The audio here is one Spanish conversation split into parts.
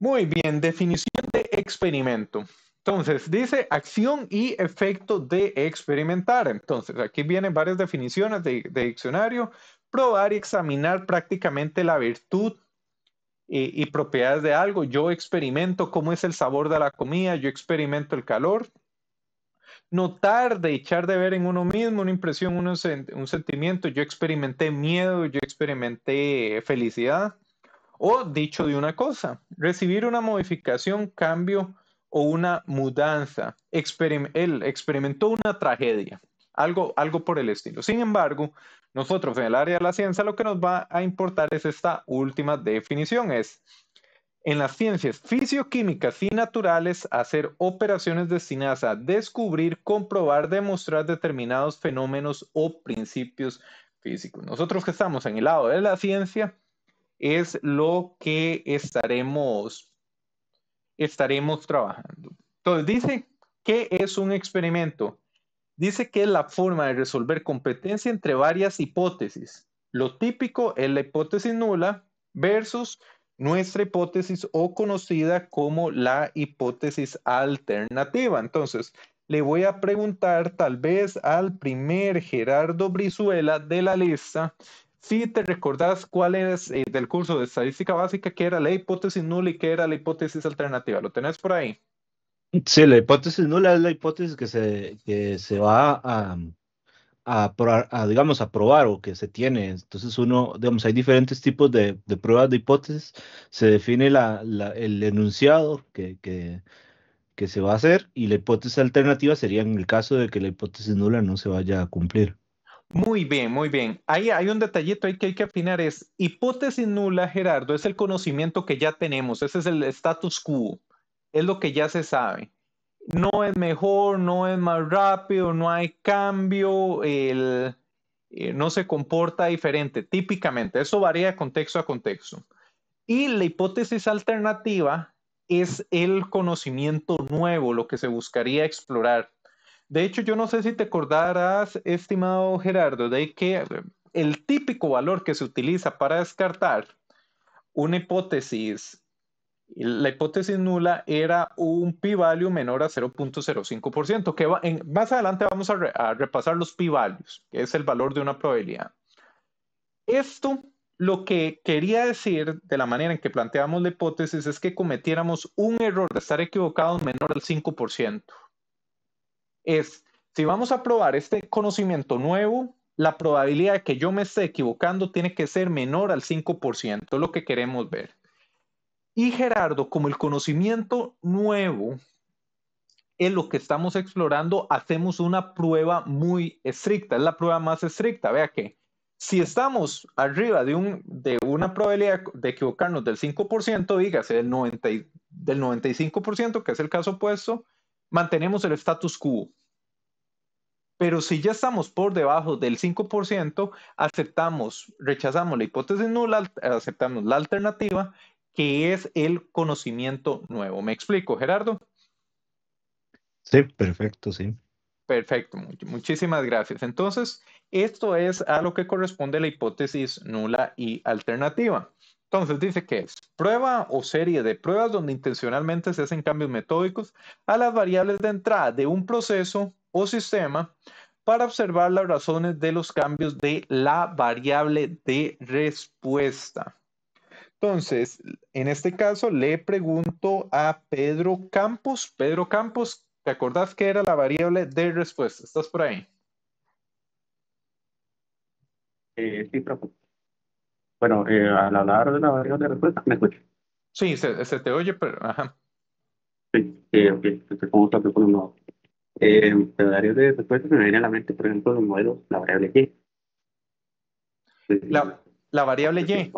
Muy bien, definición de experimento. Entonces, dice acción y efecto de experimentar. Entonces, aquí vienen varias definiciones de, diccionario. Probar y examinar prácticamente la virtud y, propiedades de algo. Yo experimento cómo es el sabor de la comida, yo experimento el calor. Notar de echar de ver en uno mismo una impresión, un sentimiento. Yo experimenté miedo, yo experimenté felicidad o dicho de una cosa, recibir una modificación, cambio o una mudanza. él experimentó una tragedia, algo, algo por el estilo. Sin embargo, nosotros en el área de la ciencia lo que nos va a importar es esta última definición, es en las ciencias fisioquímicas y naturales hacer operaciones destinadas a descubrir, comprobar, demostrar determinados fenómenos o principios físicos. Nosotros que estamos en el lado de la ciencia, es lo que estaremos, estaremos trabajando. Entonces, dice, ¿qué es un experimento? Dice que es la forma de resolver competencia entre varias hipótesis. Lo típico es la hipótesis nula versus nuestra hipótesis o conocida como la hipótesis alternativa. Entonces, le voy a preguntar tal vez al primer Gerardo Brizuela de la lista si te recordás cuál es eh, del curso de estadística básica, que era la hipótesis nula y que era la hipótesis alternativa. ¿Lo tenés por ahí? Sí, la hipótesis nula es la hipótesis que se, que se va a, a, digamos, a probar o que se tiene. Entonces uno, digamos, hay diferentes tipos de, pruebas de hipótesis. Se define el enunciado que, que, que se va a hacer y la hipótesis alternativa sería en el caso de que la hipótesis nula no se vaya a cumplir. Muy bien, muy bien. Ahí hay un detallito que hay que afinar, es hipótesis nula, Gerardo, es el conocimiento que ya tenemos, ese es el status quo, es lo que ya se sabe. No es mejor, no es más rápido, no hay cambio, eh, no se comporta diferente, típicamente. Eso varía de contexto a contexto. Y la hipótesis alternativa es el conocimiento nuevo, lo que se buscaría explorar. De hecho, yo no sé si te acordarás, estimado Gerardo, de que eh, el típico valor que se utiliza para descartar una hipótesis, la hipótesis nula era un p-value menor a 0.05%, que más adelante vamos a, repasar los p-values, que es el valor de una probabilidad. Esto lo que quería decir de la manera en que planteamos la hipótesis es que cometiéramos un error de estar equivocados menor al 5% es, si vamos a probar este conocimiento nuevo, la probabilidad de que yo me esté equivocando tiene que ser menor al 5%, lo que queremos ver. Y Gerardo, como el conocimiento nuevo es lo que estamos explorando, hacemos una prueba muy estricta, es la prueba más estricta. Vea que si estamos arriba de, una probabilidad de equivocarnos del 5%, dígase del, del 95%, que es el caso opuesto, mantenemos el status quo. Pero si ya estamos por debajo del 5%, aceptamos, rechazamos la hipótesis nula, aceptamos la alternativa, que es el conocimiento nuevo. ¿Me explico, Gerardo? Sí, perfecto, sí. Perfecto, muchísimas gracias. Entonces, esto es a lo que corresponde la hipótesis nula y alternativa. Entonces dice que es prueba o serie de pruebas donde intencionalmente se hacen cambios metódicos a las variables de entrada de un proceso o sistema para observar las razones de los cambios de la variable de respuesta. Entonces, en este caso le pregunto a Pedro Campos. Pedro Campos, ¿te acordás que era la variable de respuesta? ¿Estás por ahí? Eh, sí, profesor. Bueno, eh, al hablar de la variable de respuesta, ¿me escuchas? Sí, se, te oye, pero... Ajá. Sí, eh, ok, estoy ¿cómo con Eh, la variable de respuesta se me viene a la mente, por ejemplo, los modelo, la variable Y. La, variable Y.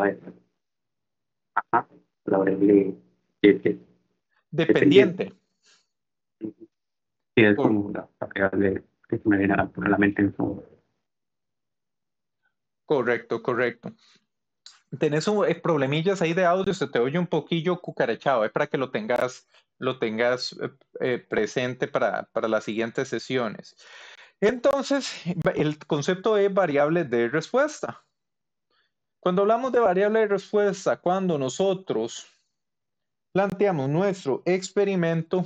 Ajá, la variable Y. Dependiente. Sí, es como la variable que se me viene a la, mente en su... Este correcto, correcto tenés un, eh, problemillas ahí de audio, se te oye un poquillo cucarachado, es para que lo tengas, lo tengas eh, eh, presente para, para, las siguientes sesiones. Entonces, el concepto es variable de respuesta. Cuando hablamos de variable de respuesta, cuando nosotros planteamos nuestro experimento,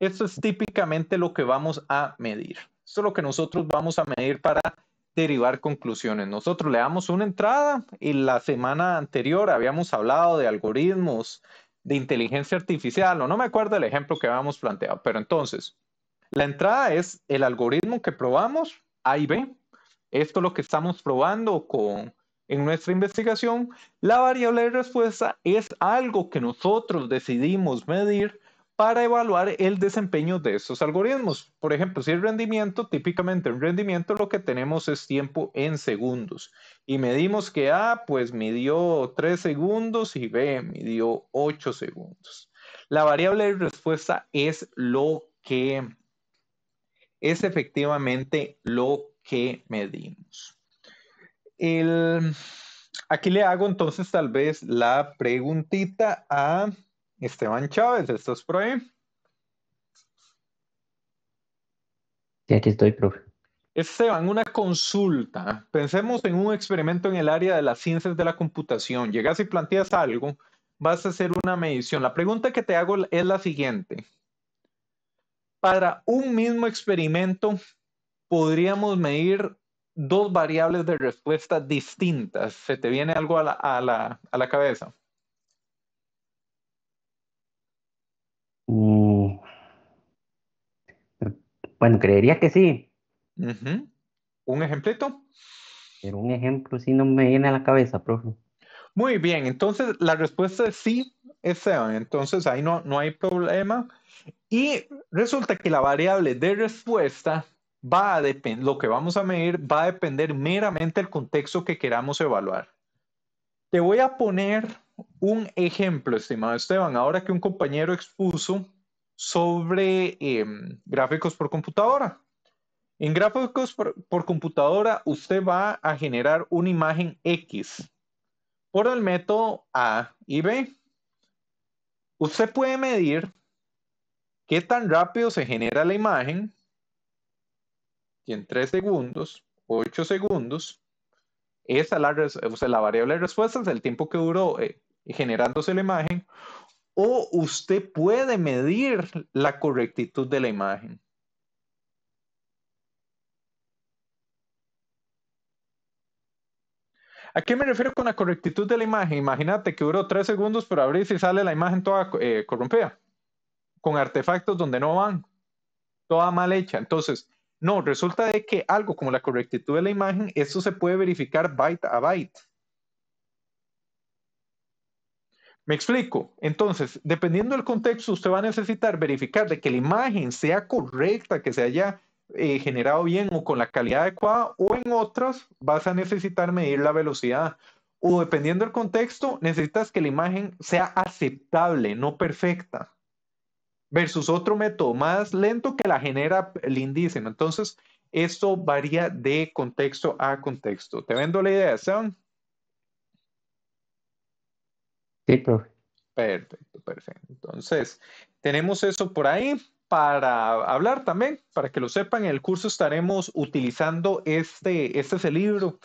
esto es típicamente lo que vamos a medir. Esto es lo que nosotros vamos a medir para derivar conclusiones. Nosotros le damos una entrada y la semana anterior habíamos hablado de algoritmos, de inteligencia artificial, o no me acuerdo el ejemplo que habíamos planteado, pero entonces, la entrada es el algoritmo que probamos, A y B. Esto es lo que estamos probando con, en nuestra investigación. La variable de respuesta es algo que nosotros decidimos medir para evaluar el desempeño de estos algoritmos. Por ejemplo, si el rendimiento, típicamente un rendimiento lo que tenemos es tiempo en segundos. Y medimos que A, ah, pues midió 3 segundos y B midió 8 segundos. La variable de respuesta es lo que es efectivamente lo que medimos. aquí le hago entonces tal vez la preguntita a Esteban Chávez, ¿estás por ahí? Sí, aquí estoy, profe. Esteban, una consulta. Pensemos en un experimento en el área de las ciencias de la computación. Llegas y planteas algo, vas a hacer una medición. La pregunta que te hago es la siguiente. Para un mismo experimento, podríamos medir dos variables de respuesta distintas. ¿Se te viene algo a la, a la cabeza? Bueno, creería que sí. ¿Un ejemplito? Pero un ejemplo sí no me viene a la cabeza, profe. Muy bien, entonces la respuesta es sí, Esteban. Entonces ahí no, no hay problema. Y resulta que la variable de respuesta va a depender, lo que vamos a medir va a depender meramente del contexto que queramos evaluar. Te voy a poner un ejemplo, estimado Esteban, ahora que un compañero expuso sobre em, gráficos por computadora. En gráficos por, computadora, usted va a generar una imagen X por el método A y B. Usted puede medir qué tan rápido se genera la imagen, y en 3 segundos, 8 segundos, esa la, la variable de respuesta es el tiempo que duró eh, generándose la imagen, o usted puede medir la correctitud de la imagen. ¿A qué me refiero con la correctitud de la imagen? Imagínate que duró tres segundos por abrir y sale la imagen toda eh, corrompida, con artefactos donde no van, toda mal hecha. Entonces, no, resulta de que algo como la correctitud de la imagen, eso se puede verificar byte a byte. Me explico. Entonces, dependiendo del contexto, usted va a necesitar verificar de que la imagen sea correcta, que se haya eh, generado bien o con la calidad adecuada, o en otras vas a necesitar medir la velocidad. O dependiendo del contexto, necesitas que la imagen sea aceptable, no perfecta. Versus otro método más lento que la genera índice. Entonces, esto varía de contexto a contexto. Te vendo la idea, Sam. Sí, profe. Perfecto, perfecto. Entonces, tenemos eso por ahí para hablar también, para que lo sepan, en el curso estaremos utilizando este, este es el libro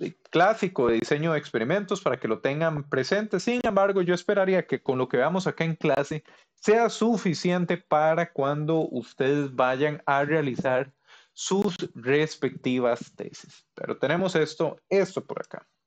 eh, clásico de diseño de experimentos para que lo tengan presente. Sin embargo, yo esperaría que con lo que veamos acá en clase sea suficiente para cuando ustedes vayan a realizar sus respectivas tesis. Pero tenemos esto, esto por acá.